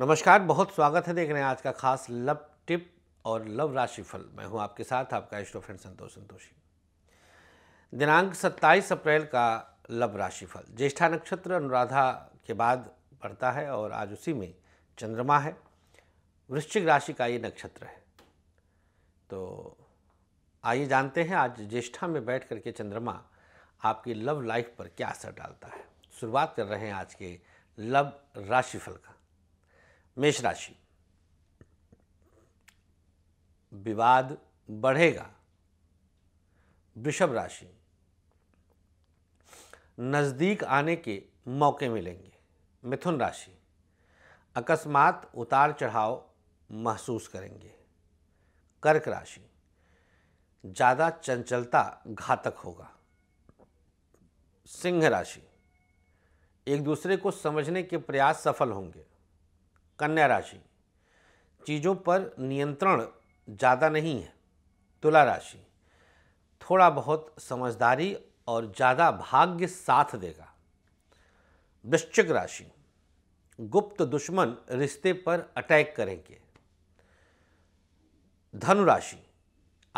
नमस्कार बहुत स्वागत है देख रहे हैं आज का खास लव टिप और लव राशिफल मैं हूं आपके साथ आपका इष्टो फ्रेंड संतोष संतोषी दिनांक 27 अप्रैल का लव राशिफल ज्येष्ठा नक्षत्र अनुराधा के बाद पड़ता है और आज उसी में चंद्रमा है वृश्चिक राशि का ये नक्षत्र है तो आइए जानते हैं आज ज्येष्ठा में बैठ करके चंद्रमा आपकी लव लाइफ पर क्या असर डालता है शुरुआत कर रहे हैं आज के लव राशिफल का मेष राशि विवाद बढ़ेगा वृषभ राशि नज़दीक आने के मौके मिलेंगे मिथुन राशि अकस्मात उतार चढ़ाव महसूस करेंगे कर्क राशि ज़्यादा चंचलता घातक होगा सिंह राशि एक दूसरे को समझने के प्रयास सफल होंगे कन्या राशि चीज़ों पर नियंत्रण ज़्यादा नहीं है तुला राशि थोड़ा बहुत समझदारी और ज़्यादा भाग्य साथ देगा वृश्चिक राशि गुप्त दुश्मन रिश्ते पर अटैक करेंगे धनु राशि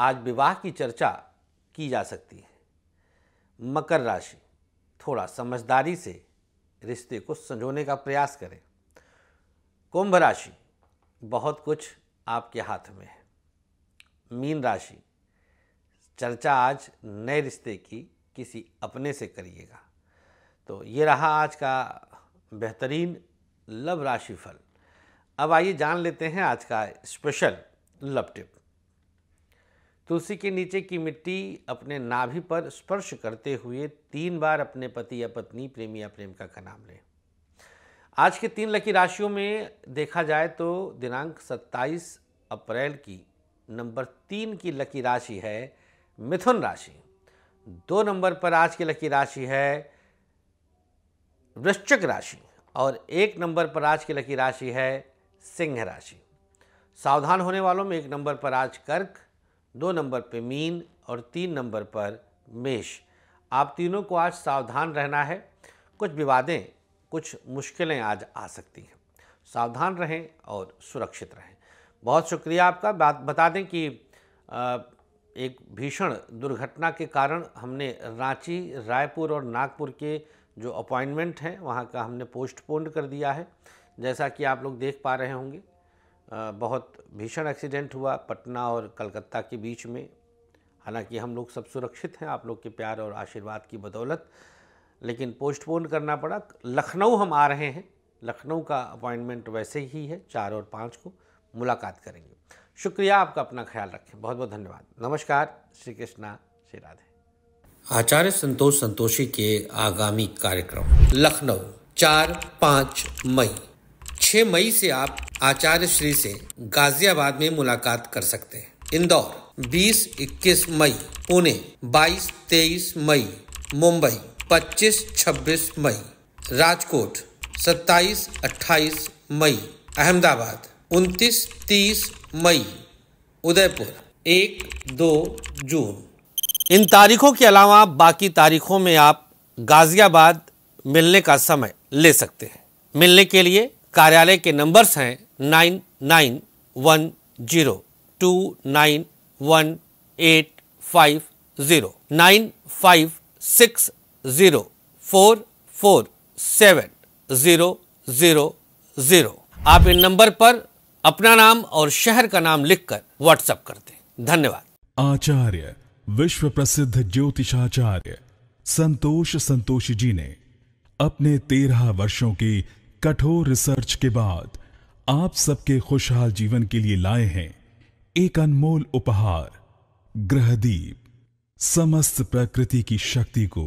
आज विवाह की चर्चा की जा सकती है मकर राशि थोड़ा समझदारी से रिश्ते को संजोने का प्रयास करें कुंभ राशि बहुत कुछ आपके हाथ में है मीन राशि चर्चा आज नए रिश्ते की किसी अपने से करिएगा तो ये रहा आज का बेहतरीन लव राशि फल अब आइए जान लेते हैं आज का स्पेशल लव टिप तुलसी के नीचे की मिट्टी अपने नाभि पर स्पर्श करते हुए तीन बार अपने पति या पत्नी प्रेमी या प्रेमिका का नाम लें आज के तीन लकी राशियों में देखा जाए तो दिनांक 27 अप्रैल की नंबर तीन की लकी राशि है मिथुन राशि दो नंबर पर आज की लकी राशि है वृश्चिक राशि और एक नंबर पर आज की लकी राशि है सिंह राशि सावधान होने वालों में एक नंबर पर आज कर्क दो नंबर पर मीन और तीन नंबर पर मेष आप तीनों को आज सावधान रहना है कुछ विवादें कुछ मुश्किलें आज आ सकती हैं सावधान रहें और सुरक्षित रहें बहुत शुक्रिया आपका बात बता दें कि एक भीषण दुर्घटना के कारण हमने रांची रायपुर और नागपुर के जो अपॉइंटमेंट हैं वहाँ का हमने पोस्टपोन कर दिया है जैसा कि आप लोग देख पा रहे होंगे बहुत भीषण एक्सीडेंट हुआ पटना और कलकत्ता के बीच में हालांकि हम लोग सब सुरक्षित हैं आप लोग के प्यार और आशीर्वाद की बदौलत लेकिन पोस्टपोन करना पड़ा लखनऊ हम आ रहे हैं लखनऊ का अपॉइंटमेंट वैसे ही है चार और पाँच को मुलाकात करेंगे शुक्रिया आपका अपना ख्याल रखें बहुत बहुत धन्यवाद नमस्कार श्री कृष्णा श्री राधे आचार्य संतोष संतोषी के आगामी कार्यक्रम लखनऊ चार पाँच मई छः मई से आप आचार्य श्री से गाजियाबाद में मुलाकात कर सकते हैं इंदौर 20-21 मई पुणे 22-23 मई मुंबई 25 26 मई राजकोट 27 28 मई अहमदाबाद 29 30 मई उदयपुर एक दो जून इन तारीखों के अलावा बाकी तारीखों में आप गाजियाबाद मिलने का समय ले सकते हैं मिलने के लिए कार्यालय के नंबर्स हैं nine nine one zero two nine one eight five zero nine five six zero four four seven zero zero zero आप इन नंबर पर अपना नाम और शहर का नाम लिखकर व्हाट्सएप कर दें धन्यवाद आचार्य विश्व प्रसिद्ध ज्योतिषाचार्य संतोष संतोषी जी ने अपने तेरह वर्षों की कठोर रिसर्च के बाद आप सबके खुशहाल जीवन के लिए लाए हैं एक अनमोल उपहार ग्रहदीप समस्त प्रकृति की शक्ति को